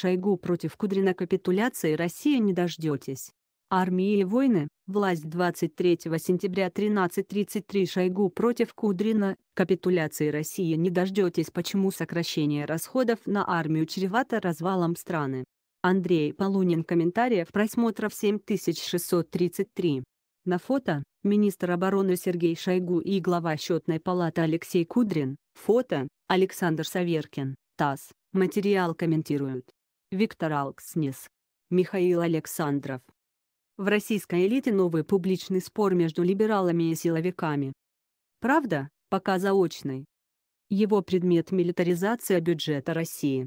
Шойгу против Кудрина капитуляции Россия не дождетесь. Армии и войны, власть 23 сентября 13.33 Шойгу против Кудрина, капитуляции России не дождетесь почему сокращение расходов на армию чревато развалом страны. Андрей Полунин комментариев просмотров 7633. На фото, министр обороны Сергей Шойгу и глава счетной палаты Алексей Кудрин, фото, Александр Саверкин, ТАСС, материал комментируют. Виктор Алкснис, Михаил Александров. В российской элите новый публичный спор между либералами и силовиками. Правда, пока заочный. Его предмет – милитаризация бюджета России.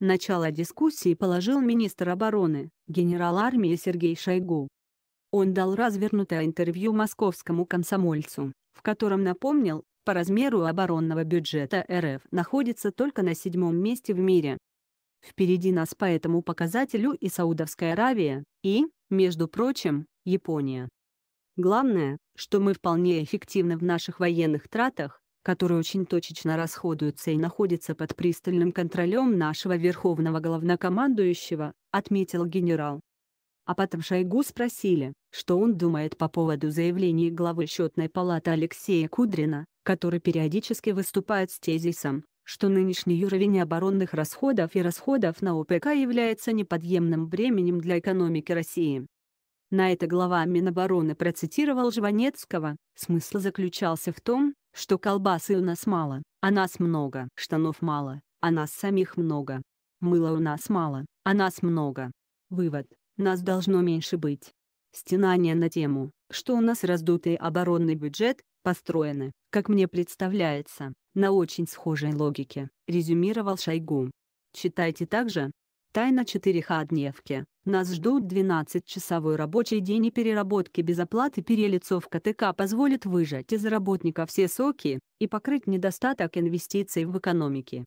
Начало дискуссии положил министр обороны, генерал армии Сергей Шойгу. Он дал развернутое интервью московскому комсомольцу, в котором напомнил, по размеру оборонного бюджета РФ находится только на седьмом месте в мире. Впереди нас по этому показателю и Саудовская Аравия, и, между прочим, Япония. Главное, что мы вполне эффективны в наших военных тратах, которые очень точечно расходуются и находятся под пристальным контролем нашего верховного главнокомандующего, отметил генерал. А потом Шойгу спросили, что он думает по поводу заявлений главы счетной палаты Алексея Кудрина, который периодически выступает с тезисом, что нынешний уровень оборонных расходов и расходов на ОПК является неподъемным бременем для экономики России. На это глава Минобороны процитировал Жванецкого. Смысл заключался в том, что колбасы у нас мало, а нас много, штанов мало, а нас самих много. Мыла у нас мало, а нас много. Вывод. Нас должно меньше быть. Стенание на тему, что у нас раздутый оборонный бюджет, построены, как мне представляется, на очень схожей логике, резюмировал Шойгу. Читайте также. Тайна 4Х Нас ждут 12-часовой рабочий день и переработки без оплаты перелицов КТК позволит выжать из работника все соки и покрыть недостаток инвестиций в экономике.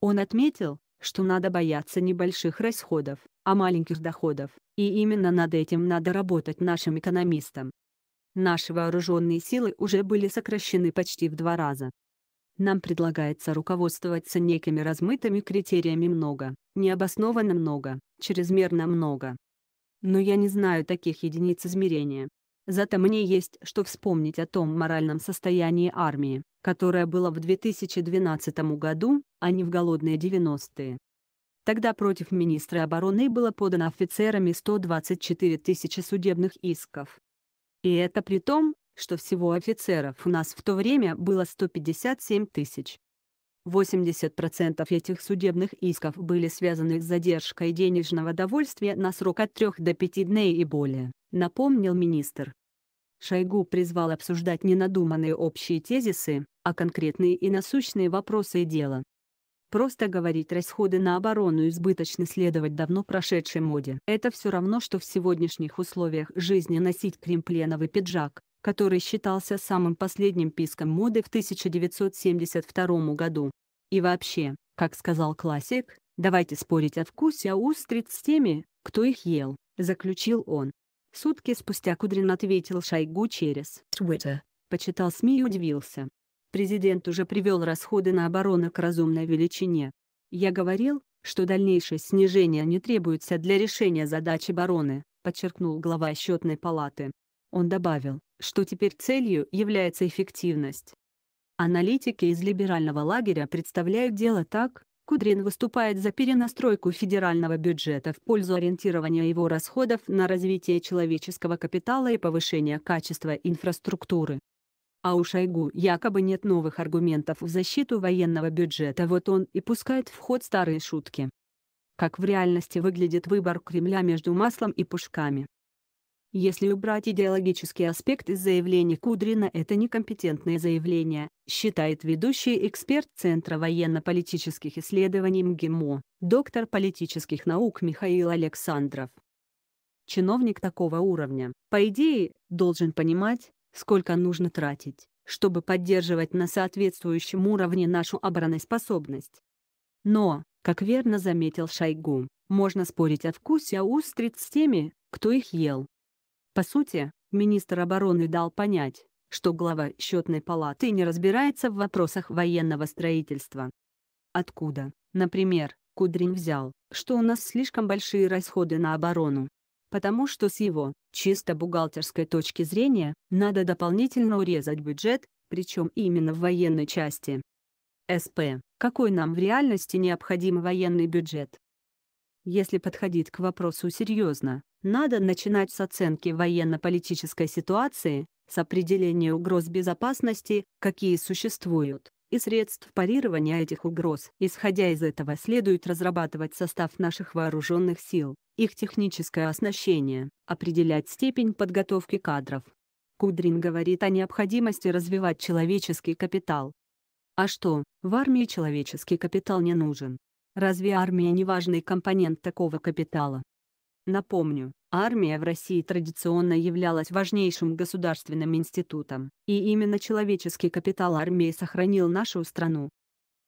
Он отметил, что надо бояться небольших расходов, а маленьких доходов, и именно над этим надо работать нашим экономистам. Наши вооруженные силы уже были сокращены почти в два раза. Нам предлагается руководствоваться некими размытыми критериями «много», необоснованно много, чрезмерно много. Но я не знаю таких единиц измерения. Зато мне есть что вспомнить о том моральном состоянии армии, которое было в 2012 году, а не в голодные 90-е. Тогда против министра обороны было подано офицерами 124 тысячи судебных исков, и это при том, что всего офицеров у нас в то время было 157 тысяч. 80% этих судебных исков были связаны с задержкой денежного довольствия на срок от 3 до 5 дней и более, напомнил министр. Шойгу призвал обсуждать не надуманные общие тезисы, а конкретные и насущные вопросы дела, Просто говорить расходы на оборону избыточно следовать давно прошедшей моде. Это все равно, что в сегодняшних условиях жизни носить кремпленовый пиджак, который считался самым последним писком моды в 1972 году. И вообще, как сказал классик, давайте спорить о вкусе а устриц с теми, кто их ел, заключил он. Сутки спустя Кудрин ответил Шойгу через Twitter. Почитал СМИ и удивился. Президент уже привел расходы на оборону к разумной величине. Я говорил, что дальнейшее снижение не требуется для решения задачи обороны, подчеркнул глава счетной палаты. Он добавил, что теперь целью является эффективность. Аналитики из либерального лагеря представляют дело так, Кудрин выступает за перенастройку федерального бюджета в пользу ориентирования его расходов на развитие человеческого капитала и повышение качества инфраструктуры. А у Шойгу якобы нет новых аргументов в защиту военного бюджета, вот он и пускает в ход старые шутки. Как в реальности выглядит выбор Кремля между маслом и пушками? Если убрать идеологический аспект из заявлений Кудрина это некомпетентное заявление, считает ведущий эксперт Центра военно-политических исследований МГИМО, доктор политических наук Михаил Александров. Чиновник такого уровня, по идее, должен понимать, сколько нужно тратить, чтобы поддерживать на соответствующем уровне нашу обороноспособность. Но, как верно заметил Шойгу, можно спорить о вкусе а устриц с теми, кто их ел. По сути, министр обороны дал понять, что глава счетной палаты не разбирается в вопросах военного строительства. Откуда, например, Кудрин взял, что у нас слишком большие расходы на оборону? потому что с его, чисто бухгалтерской точки зрения, надо дополнительно урезать бюджет, причем именно в военной части. СП. Какой нам в реальности необходим военный бюджет? Если подходить к вопросу серьезно, надо начинать с оценки военно-политической ситуации, с определения угроз безопасности, какие существуют, и средств парирования этих угроз. Исходя из этого следует разрабатывать состав наших вооруженных сил, их техническое оснащение, определять степень подготовки кадров. Кудрин говорит о необходимости развивать человеческий капитал. А что, в армии человеческий капитал не нужен? Разве армия не важный компонент такого капитала? Напомню, армия в России традиционно являлась важнейшим государственным институтом, и именно человеческий капитал армии сохранил нашу страну.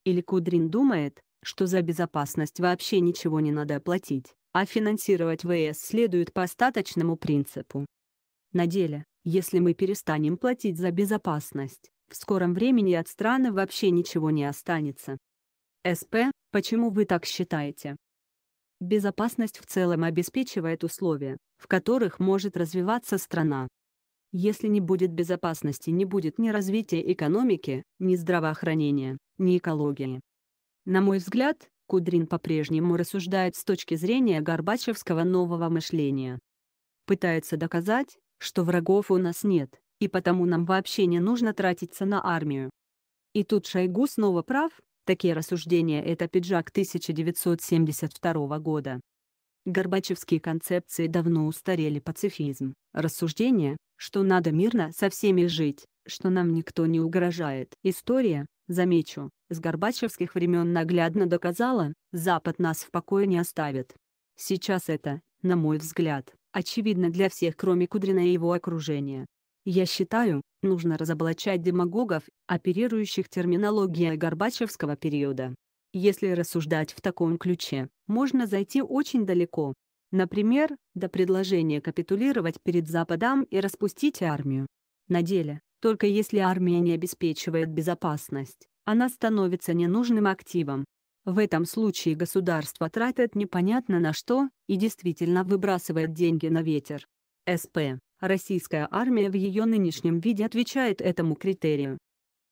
Или Кудрин думает, что за безопасность вообще ничего не надо платить, а финансировать ВС следует по остаточному принципу. На деле, если мы перестанем платить за безопасность, в скором времени от страны вообще ничего не останется. СП, почему вы так считаете? Безопасность в целом обеспечивает условия, в которых может развиваться страна. Если не будет безопасности, не будет ни развития экономики, ни здравоохранения, ни экологии. На мой взгляд, Кудрин по-прежнему рассуждает с точки зрения горбачевского нового мышления. Пытается доказать, что врагов у нас нет, и потому нам вообще не нужно тратиться на армию. И тут Шойгу снова прав, Такие рассуждения — это пиджак 1972 года. Горбачевские концепции давно устарели пацифизм, рассуждение, что надо мирно со всеми жить, что нам никто не угрожает. История, замечу, с горбачевских времен наглядно доказала, Запад нас в покое не оставит. Сейчас это, на мой взгляд, очевидно для всех кроме Кудрина и его окружения. Я считаю, Нужно разоблачать демагогов, оперирующих терминологией Горбачевского периода. Если рассуждать в таком ключе, можно зайти очень далеко. Например, до предложения капитулировать перед Западом и распустить армию. На деле, только если армия не обеспечивает безопасность, она становится ненужным активом. В этом случае государство тратит непонятно на что и действительно выбрасывает деньги на ветер. СП Российская армия в ее нынешнем виде отвечает этому критерию.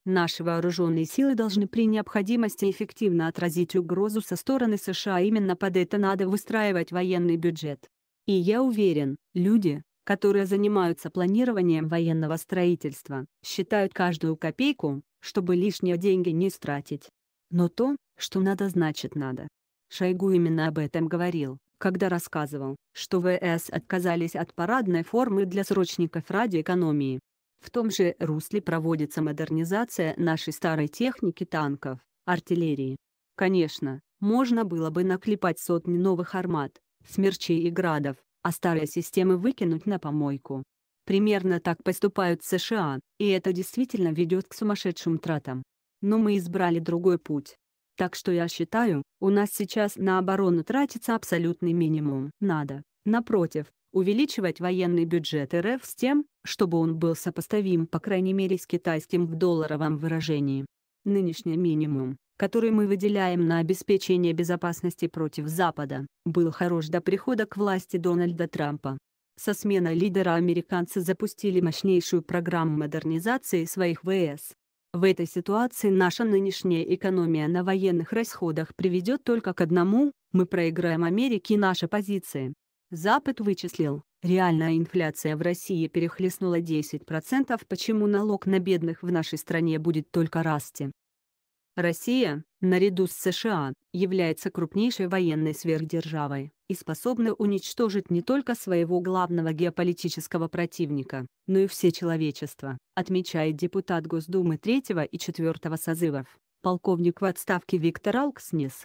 Наши вооруженные силы должны при необходимости эффективно отразить угрозу со стороны США, именно под это надо выстраивать военный бюджет. И я уверен, люди, которые занимаются планированием военного строительства, считают каждую копейку, чтобы лишние деньги не стратить. Но то, что надо значит надо. Шойгу именно об этом говорил когда рассказывал, что ВС отказались от парадной формы для срочников ради экономии. В том же русле проводится модернизация нашей старой техники танков, артиллерии. Конечно, можно было бы наклепать сотни новых армат, смерчей и градов, а старые системы выкинуть на помойку. Примерно так поступают США, и это действительно ведет к сумасшедшим тратам. Но мы избрали другой путь. Так что я считаю, у нас сейчас на оборону тратится абсолютный минимум. Надо, напротив, увеличивать военный бюджет РФ с тем, чтобы он был сопоставим по крайней мере с китайским в долларовом выражении. Нынешний минимум, который мы выделяем на обеспечение безопасности против Запада, был хорош до прихода к власти Дональда Трампа. Со сменой лидера американцы запустили мощнейшую программу модернизации своих ВС, в этой ситуации наша нынешняя экономия на военных расходах приведет только к одному – мы проиграем Америке наши позиции. Запад вычислил, реальная инфляция в России перехлестнула 10%, почему налог на бедных в нашей стране будет только расти. Россия, наряду с США, является крупнейшей военной сверхдержавой и способна уничтожить не только своего главного геополитического противника, но и все человечество, отмечает депутат Госдумы 3 и 4 созывов, полковник в отставке Виктор Алкснес.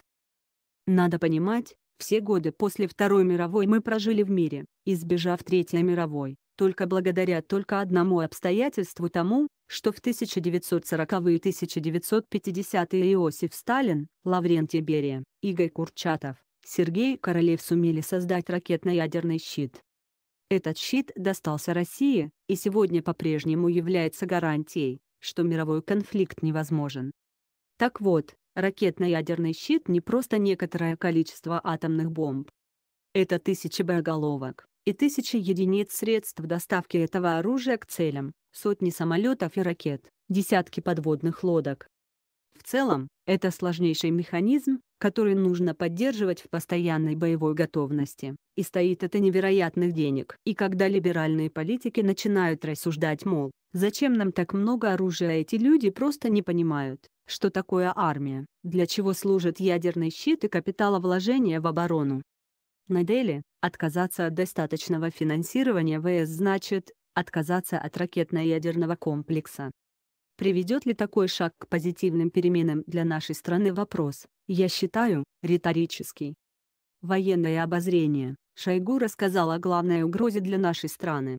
Надо понимать, все годы после Второй мировой мы прожили в мире, избежав Третьей мировой, только благодаря только одному обстоятельству тому, что в 1940-е и 1950-е Иосиф Сталин, Лаврентий Берия, Игорь Курчатов, Сергей Королев сумели создать ракетно-ядерный щит. Этот щит достался России, и сегодня по-прежнему является гарантией, что мировой конфликт невозможен. Так вот, ракетно-ядерный щит не просто некоторое количество атомных бомб. Это тысячи боеголовок и тысячи единиц средств доставки этого оружия к целям, сотни самолетов и ракет, десятки подводных лодок. В целом, это сложнейший механизм, который нужно поддерживать в постоянной боевой готовности, и стоит это невероятных денег. И когда либеральные политики начинают рассуждать, мол, зачем нам так много оружия, а эти люди просто не понимают, что такое армия, для чего служит ядерный щит и капиталовложения в оборону. На деле, отказаться от достаточного финансирования ВС значит, отказаться от ракетно-ядерного комплекса. Приведет ли такой шаг к позитивным переменам для нашей страны вопрос, я считаю, риторический. Военное обозрение. Шойгу рассказал о главной угрозе для нашей страны.